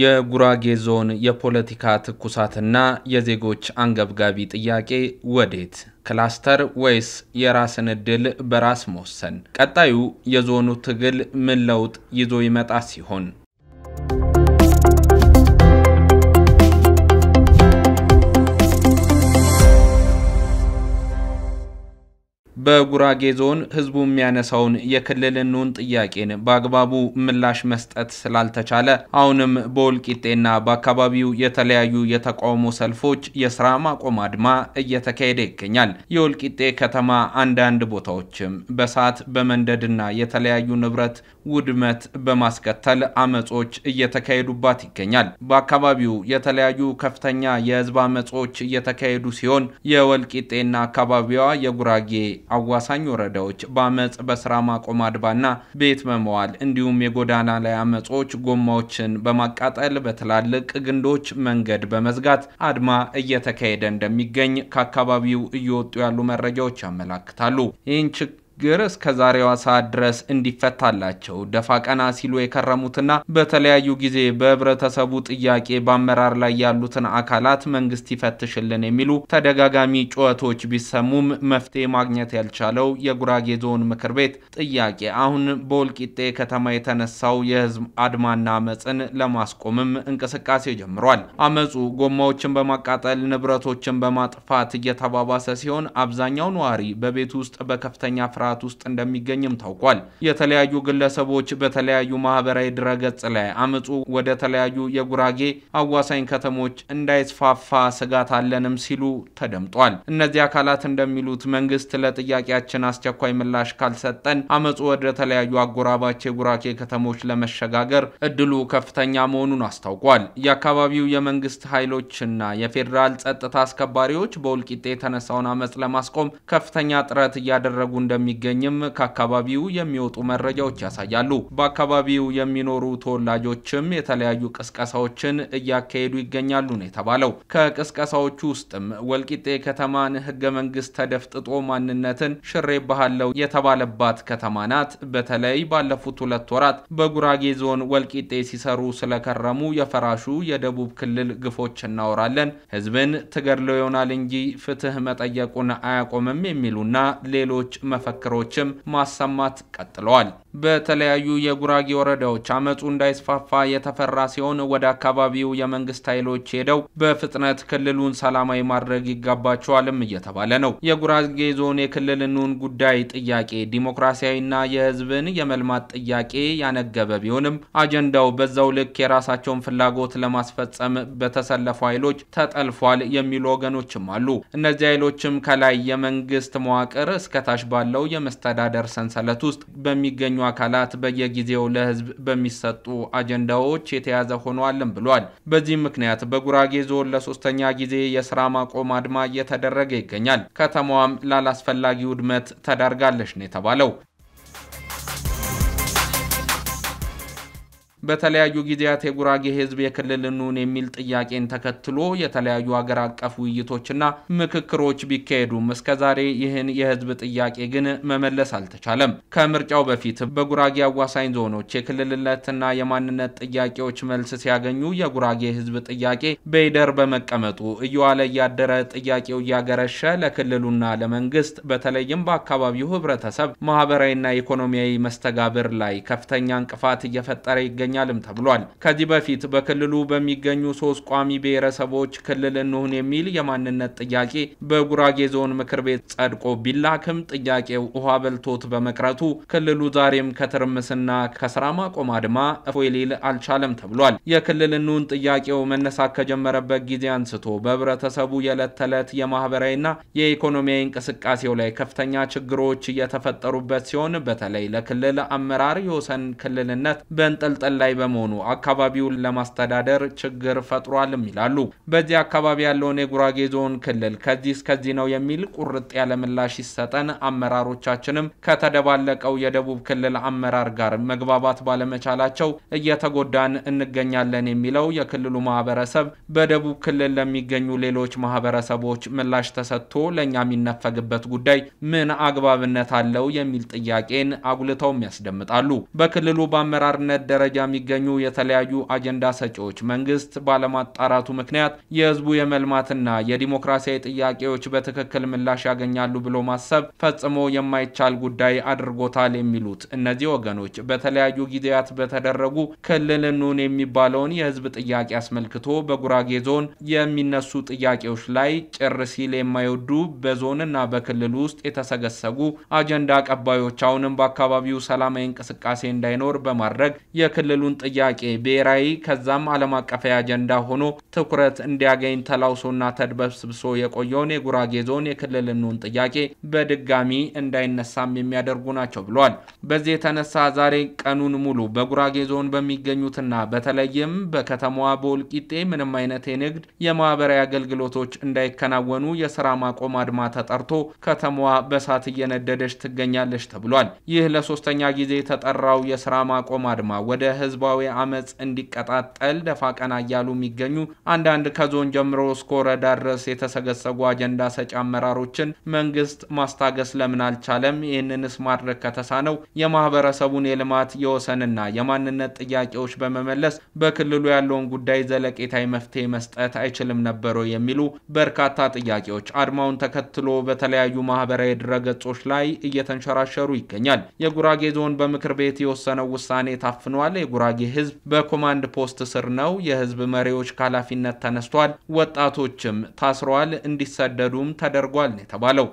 የጉራጌ ዞን የፖለቲካ ትኩሳትና የዜጎች አንገብጋቢ ጥያቄ ወዴት? ክላስተር ወይስ የራስን ዕድል በራስ መወሰን? ቀጣዩ የዞኑ ትግል ምን ለውጥ ይዞ ይመጣ ሲሆን በጉራጌ ዞን ህዝቡ የሚያነሳውን የክልል እንሁን ጥያቄን በአግባቡ ምላሽ መስጠት ስላልተቻለ አሁንም በወልቂጤና በአካባቢው የተለያዩ የተቃውሞ ሰልፎች፣ የስራ ማቆም አድማ እየተካሄደ ይገኛል። የወልቂጤ ከተማ አንዳንድ ቦታዎችም በሰዓት በመንደድና የተለያዩ ንብረት ውድመት በማስከተል አመጾች እየተካሄዱባት ይገኛል። በአካባቢው የተለያዩ ከፍተኛ የህዝብ አመጾች እየተካሄዱ ሲሆን የወልቂጤና አካባቢዋ የጉራጌ አዋሳኝ ወረዳዎች በአመፅ በስራ ማቆም አድባና ቤት መመዋል እንዲሁም የጎዳና ላይ አመጾች ጎማዎችን በማቃጠል በትላልቅ ግንዶች መንገድ በመዝጋት አድማ እየተካሄደ እንደሚገኝ ከአካባቢው እየወጡ ያሉ መረጃዎች ያመላክታሉ። ይህን ችግር እስከ ዛሬዋ ሰዓት ድረስ እንዲፈታላቸው ደፋ ቀና ሲሉ የከረሙትና በተለያዩ ጊዜ በህብረተሰቡ ጥያቄ በአመራር ላይ ያሉትን አካላት መንግስት ይፈትሽልን የሚሉ ተደጋጋሚ ጩኸቶች ቢሰሙም መፍትሄ ማግኘት ያልቻለው የጉራጌ ዞን ምክር ቤት ጥያቄ አሁን በወልቂጤ ከተማ የተነሳው የህዝብ አድማና አመፅን ለማስቆምም እንቅስቃሴ ጀምሯል። አመፁ ጎማዎችን በማቃጠል ንብረቶችን በማጥፋት እየተባባሰ ሲሆን አብዛኛው ነዋሪ በቤት ውስጥ በከፍተኛ ፍራ ስርዓት ውስጥ እንደሚገኝም ታውቋል። የተለያዩ ግለሰቦች በተለያዩ ማህበራዊ ድረገጽ ላይ አመፁ ወደ ተለያዩ የጉራጌ አዋሳኝ ከተሞች እንዳይስፋፋ ስጋት አለንም ሲሉ ተደምጧል። እነዚህ አካላት እንደሚሉት መንግስት ለጥያቄያችን አስቸኳይ ምላሽ ካልሰጠን አመፁ ወደ ተለያዩ አጎራባች የጉራጌ ከተሞች ለመሸጋገር እድሉ ከፍተኛ መሆኑን አስታውቋል። የአካባቢው የመንግስት ኃይሎችና የፌዴራል ጸጥታ አስከባሪዎች በውልቂጤ የተነሳውን አመፅ ለማስቆም ከፍተኛ ጥረት እያደረጉ እንደሚ እንደሚገኝም ከአካባቢው የሚወጡ መረጃዎች ያሳያሉ። በአካባቢው የሚኖሩ ተወላጆችም የተለያዩ ቅስቀሳዎችን እያካሄዱ ይገኛሉ ነው የተባለው። ከቅስቀሳዎቹ ውስጥም ወልቂጤ ከተማን ህገ መንግስት ተደፍጥጦ ማንነትን ሽሬ ባህለው የተባለባት ከተማ ናት። በተለይ ባለፉት ሁለት ወራት በጉራጌ ዞን ወልቂጤ ሲሰሩ ስለከረሙ የፈራሹ የደቡብ ክልል ግፎች እናወራለን። ህዝብን ትገድለው ይሆናል እንጂ ፍትህ መጠየቁን አያቆምም የሚሉና ሌሎች መፈክር መፈክሮችም ማሰማት ቀጥለዋል። በተለያዩ የጉራጌ ወረዳዎች አመፁ እንዳይስፋፋ የተፈራ ሲሆን ወደ አካባቢው የመንግስት ኃይሎች ሄደው በፍጥነት ክልሉን ሰላማዊ ማድረግ ይገባቸዋልም እየተባለ ነው። የጉራጌ ዞን የክልልኑን ጉዳይ ጥያቄ ዲሞክራሲያዊና የህዝብን የመልማት ጥያቄ ያነገበ ቢሆንም አጀንዳው በዛው ልክ የራሳቸውን ፍላጎት ለማስፈጸም በተሰለፉ ኃይሎች ተጠልፏል የሚሉ ወገኖችም አሉ። እነዚህ ኃይሎችም ከላይ የመንግስት መዋቅር እስከታች ባለው የመስተዳደር ሰንሰለት ውስጥ በሚገኙ አካላት በየጊዜው ለህዝብ በሚሰጡ አጀንዳዎች የተያዘ ሆኗልም ብሏል። በዚህ ምክንያት በጉራጌ ዞን ለሶስተኛ ጊዜ የስራ ማቆም አድማ እየተደረገ ይገኛል። ከተማዋም ላላስፈላጊ ውድመት ተዳርጋለች ነው የተባለው። በተለያዩ ጊዜያት የጉራጌ ሕዝብ የክልል እንሁን የሚል ጥያቄን ተከትሎ የተለያዩ አገር አቀፍ ውይይቶችና ምክክሮች ቢካሄዱም እስከዛሬ ይህን የህዝብ ጥያቄ ግን መመለስ አልተቻለም። ከምርጫው በፊት በጉራጌ አዋሳኝ ዞኖች የክልልነትና የማንነት ጥያቄዎች መልስ ሲያገኙ የጉራጌ ሕዝብ ጥያቄ በይደር በመቀመጡ እየዋለ እያደረ ጥያቄው እያገረሸ ለክልሉና ለመንግስት በተለይም በአካባቢው ህብረተሰብ ማህበራዊና ኢኮኖሚያዊ መስተጋብር ላይ ከፍተኛ እንቅፋት እየፈጠረ ይገኛል። ይገኛልም ተብሏል። ከዚህ በፊት በክልሉ በሚገኙ ሶስት ቋሚ ብሔረሰቦች ክልል እንሁን የሚል የማንነት ጥያቄ በጉራጌ ዞን ምክር ቤት ጸድቆ ቢላክም ጥያቄው ውሃ በልቶት በመቅረቱ ክልሉ ዛሬም ከትርምስና ከስራ ማቆም አድማ እፎይ ሊል አልቻለም ተብሏል። የክልል እንሁን ጥያቄው መነሳት ከጀመረበት ጊዜ አንስቶ በህብረተሰቡ የዕለት ተዕለት የማህበራዊና የኢኮኖሚያዊ እንቅስቃሴው ላይ ከፍተኛ ችግሮች እየተፈጠሩበት ሲሆን በተለይ ለክልል አመራር የወሰን ክልልነት በንጠልጠል ላይ በመሆኑ አካባቢውን ለማስተዳደር ችግር ፈጥሯልም ይላሉ። በዚህ አካባቢ ያለውን የጉራጌ ዞን ክልል ከዚህ እስከዚህ ነው የሚል ቁርጥ ያለ ምላሽ ይሰጠን፣ አመራሮቻችንም ከተደባለቀው የደቡብ ክልል አመራር ጋር መግባባት ባለመቻላቸው እየተጎዳን እንገኛለን የሚለው የክልሉ ማህበረሰብ በደቡብ ክልል ለሚገኙ ሌሎች ማህበረሰቦች ምላሽ ተሰጥቶ ለእኛ የሚነፈግበት ጉዳይ ምን አግባብነት አለው የሚል ጥያቄን አጉልተውም ያስደምጣሉ። በክልሉ በአመራርነት ደረጃ የሚገኙ የተለያዩ አጀንዳ ሰጪዎች መንግስት ባለማጣራቱ ምክንያት የህዝቡ የመልማትና የዲሞክራሲያዊ ጥያቄዎች በትክክል ምላሽ ያገኛሉ ብሎ ማሰብ ፈጽሞ የማይቻል ጉዳይ አድርጎታል የሚሉት እነዚህ ወገኖች በተለያዩ ጊዜያት በተደረጉ ክልል እንሁን የሚባለውን የህዝብ ጥያቄ አስመልክቶ በጉራጌ ዞን የሚነሱ ጥያቄዎች ላይ ጭር ሲል የማይወዱ በዞንና በክልል ውስጥ የተሰገሰጉ አጀንዳ አቀባዮች አሁንም በአካባቢው ሰላማዊ እንቅስቃሴ እንዳይኖር በማድረግ የክልል የክልሉን ጥያቄ ብሔራዊ ከዛም ዓለም አቀፋዊ አጀንዳ ሆኖ ትኩረት እንዲያገኝ ተላውሶና ተድበስብሶ የቆየውን የጉራጌ ዞን የክልልኑን ጥያቄ በድጋሚ እንዳይነሳም የሚያደርጉ ናቸው ብሏል። በዚህ የተነሳ ዛሬ ቀኑን ሙሉ በጉራጌ ዞን በሚገኙትና በተለይም በከተማዋ በወልቂጤ ምንም አይነት የንግድ የማህበራዊ አገልግሎቶች እንዳይከናወኑ የስራ ማቆም አድማ ተጠርቶ ከተማዋ በሳት እየነደደች ትገኛለች ተብሏል። ይህ ለሶስተኛ ጊዜ የተጠራው የስራ ማቆም አድማ ወደ ህዝባዊ አመፅ እንዲቀጣጠል ደፋ ቀና እያሉ የሚገኙ አንዳንድ ከዞን ጀምሮ እስከ ወረዳ ድረስ የተሰገሰጉ አጀንዳ ሰጪ አመራሮችን መንግስት ማስታገስ ለምን አልቻለም? ይህንንስ ማድረግ ከተሳነው የማህበረሰቡን የልማት የወሰንና የማንነት ጥያቄዎች በመመለስ በክልሉ ያለውን ጉዳይ ዘለቄታዊ መፍትሄ መስጠት አይችልም ነበረ የሚሉ በርካታ ጥያቄዎች አድማውን ተከትሎ በተለያዩ ማህበራዊ ድረገጾች ላይ እየተንሸራሸሩ ይገኛል። የጉራጌ ዞን በምክር ቤት የወሰነው ውሳኔ ታፍኗል። የጉራጌ ህዝብ በኮማንድ ፖስት ስር ነው። የህዝብ መሪዎች ከኃላፊነት ተነስቷል፣ ወጣቶችም ታስረዋል፣ እንዲሰደዱም ተደርጓል ነው የተባለው።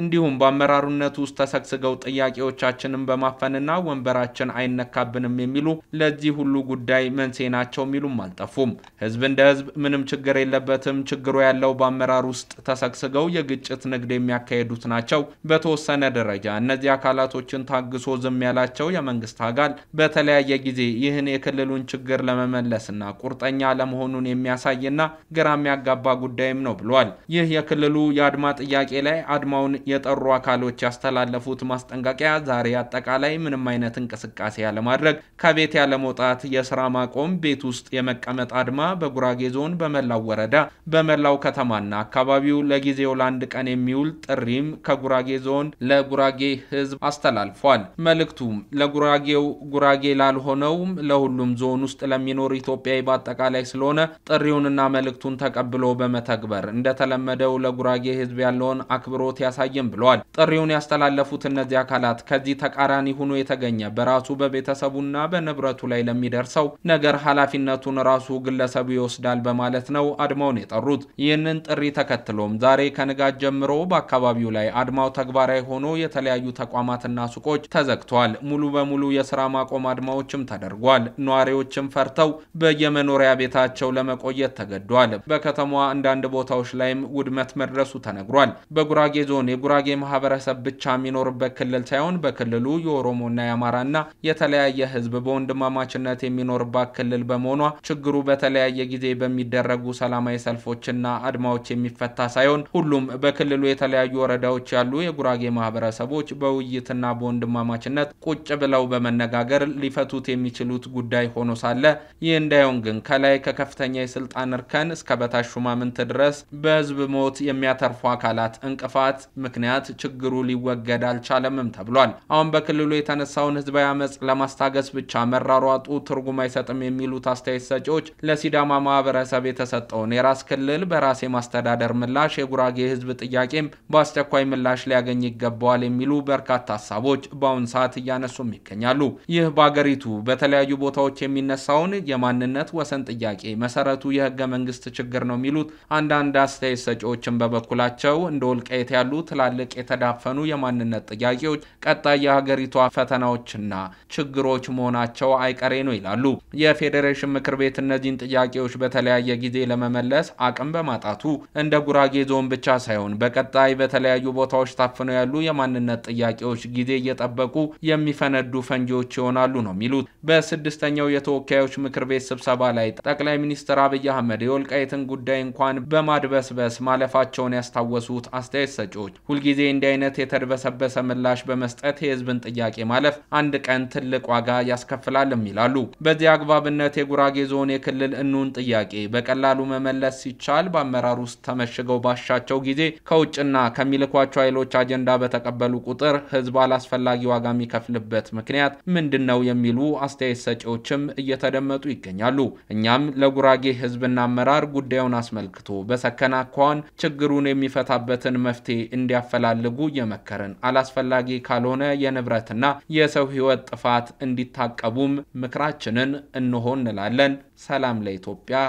እንዲሁም በአመራሩነት ውስጥ ተሰግስገው ጥያቄዎቻችንን በማፈንና ወንበራችን አይነካብንም የሚሉ ለዚህ ሁሉ ጉዳይ መንስኤ ናቸው የሚሉም አልጠፉም። ህዝብ እንደ ህዝብ ምንም ችግር የለበትም፣ ችግሩ ያለው በአመራር ውስጥ ተሰግስገው የግጭት ንግድ የሚያካሄዱት ናቸው። በተወሰነ ደረጃ እነዚህ አካላቶችን ታግሶ ዝም ያላቸው የመንግስት አካል በተለያየ ጊዜ ይህን የክልሉን ችግር ለመመለስና ቁርጠኛ ለመሆኑን የሚያሳይና ግራ የሚያጋባ ጉዳይም ነው ብሏል። ይህ የክልሉ የአድማ ጥያቄ ላይ አድማውን የጠሩ አካሎች ያስተላለፉት ማስጠንቀቂያ ዛሬ አጠቃላይ ምንም አይነት እንቅስቃሴ ያለማድረግ፣ ከቤት ያለመውጣት፣ የስራ ማቆም፣ ቤት ውስጥ የመቀመጥ አድማ በጉራጌ ዞን በመላው ወረዳ በመላው ከተማና አካባቢው ለጊዜው ለአንድ ቀን የሚውል ጥሪም ከጉራጌ ዞን ለጉራጌ ህዝብ አስተላልፏል። መልእክቱም ለጉራጌው ጉራጌ ላልሆነውም ለሁሉም ዞን ውስጥ ለሚኖር ኢትዮጵያዊ በአጠቃላይ ስለሆነ ጥሪውንና መልእክቱን ተቀብሎ በመተግበር እንደተለመደው ለጉራጌ ህዝብ ያለውን አክብሮት ያሳይ አልታየም ብለዋል። ጥሪውን ያስተላለፉት እነዚህ አካላት ከዚህ ተቃራኒ ሆኖ የተገኘ በራሱ በቤተሰቡና በንብረቱ ላይ ለሚደርሰው ነገር ኃላፊነቱን ራሱ ግለሰቡ ይወስዳል በማለት ነው አድማውን የጠሩት። ይህንን ጥሪ ተከትሎም ዛሬ ከንጋት ጀምሮ በአካባቢው ላይ አድማው ተግባራዊ ሆኖ የተለያዩ ተቋማትና ሱቆች ተዘግተዋል። ሙሉ በሙሉ የስራ ማቆም አድማዎችም ተደርጓል። ነዋሪዎችም ፈርተው በየመኖሪያ ቤታቸው ለመቆየት ተገዷል። በከተማዋ አንዳንድ ቦታዎች ላይም ውድመት መድረሱ ተነግሯል። በጉራጌ ዞን የጉራጌ ማህበረሰብ ብቻ የሚኖርበት ክልል ሳይሆን በክልሉ የኦሮሞና የአማራና የተለያየ ህዝብ በወንድማማችነት የሚኖርባት ክልል በመሆኗ ችግሩ በተለያየ ጊዜ በሚደረጉ ሰላማዊ ሰልፎችና አድማዎች የሚፈታ ሳይሆን ሁሉም በክልሉ የተለያዩ ወረዳዎች ያሉ የጉራጌ ማህበረሰቦች በውይይትና በወንድማማችነት ቁጭ ብለው በመነጋገር ሊፈቱት የሚችሉት ጉዳይ ሆኖ ሳለ ይህ እንዳይሆን ግን ከላይ ከከፍተኛ የስልጣን እርከን እስከ በታች ሹማምንት ድረስ በህዝብ ሞት የሚያተርፉ አካላት እንቅፋት ምክንያት ችግሩ ሊወገድ አልቻለምም ተብሏል። አሁን በክልሉ የተነሳውን ህዝባዊ አመፅ ለማስታገስ ብቻ መራሯጡ ትርጉም አይሰጥም የሚሉት አስተያየት ሰጪዎች ለሲዳማ ማህበረሰብ የተሰጠውን የራስ ክልል በራሴ የማስተዳደር ምላሽ የጉራጌ ህዝብ ጥያቄም በአስቸኳይ ምላሽ ሊያገኝ ይገባዋል የሚሉ በርካታ ሀሳቦች በአሁን ሰዓት እያነሱም ይገኛሉ። ይህ በአገሪቱ በተለያዩ ቦታዎች የሚነሳውን የማንነት ወሰን ጥያቄ መሰረቱ የህገ መንግስት ችግር ነው የሚሉት አንዳንድ አስተያየት ሰጪዎችን በበኩላቸው እንደ ወልቃይት ያሉት ትላልቅ የተዳፈኑ የማንነት ጥያቄዎች ቀጣይ የሀገሪቷ ፈተናዎችና ችግሮች መሆናቸው አይቀሬ ነው ይላሉ። የፌዴሬሽን ምክር ቤት እነዚህን ጥያቄዎች በተለያየ ጊዜ ለመመለስ አቅም በማጣቱ እንደ ጉራጌ ዞን ብቻ ሳይሆን በቀጣይ በተለያዩ ቦታዎች ታፍነው ያሉ የማንነት ጥያቄዎች ጊዜ እየጠበቁ የሚፈነዱ ፈንጂዎች ይሆናሉ ነው የሚሉት። በስድስተኛው የተወካዮች ምክር ቤት ስብሰባ ላይ ጠቅላይ ሚኒስትር አብይ አህመድ የወልቃይትን ጉዳይ እንኳን በማድበስበስ ማለፋቸውን ያስታወሱት አስተያየት ሰጪዎች ሁልጊዜ እንዲህ አይነት የተድበሰበሰ ምላሽ በመስጠት የህዝብን ጥያቄ ማለፍ አንድ ቀን ትልቅ ዋጋ ያስከፍላልም ይላሉ። በዚህ አግባብነት የጉራጌ ዞን የክልል እኑን ጥያቄ በቀላሉ መመለስ ሲቻል በአመራር ውስጥ ተመሽገው ባሻቸው ጊዜ ከውጭና ከሚልኳቸው ኃይሎች አጀንዳ በተቀበሉ ቁጥር ህዝብ አላስፈላጊ ዋጋ የሚከፍልበት ምክንያት ምንድን ነው የሚሉ አስተያየት ሰጪዎችም እየተደመጡ ይገኛሉ። እኛም ለጉራጌ ህዝብና አመራር ጉዳዩን አስመልክቶ በሰከነ አኳኋን ችግሩን የሚፈታበትን መፍትሄ እንዲያ እንዲያፈላልጉ የመከርን አላስፈላጊ ካልሆነ የንብረትና የሰው ህይወት ጥፋት እንዲታቀቡም ምክራችንን እንሆ እንላለን። ሰላም ለኢትዮጵያ።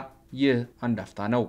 ይህ አንድ አፍታ ነው።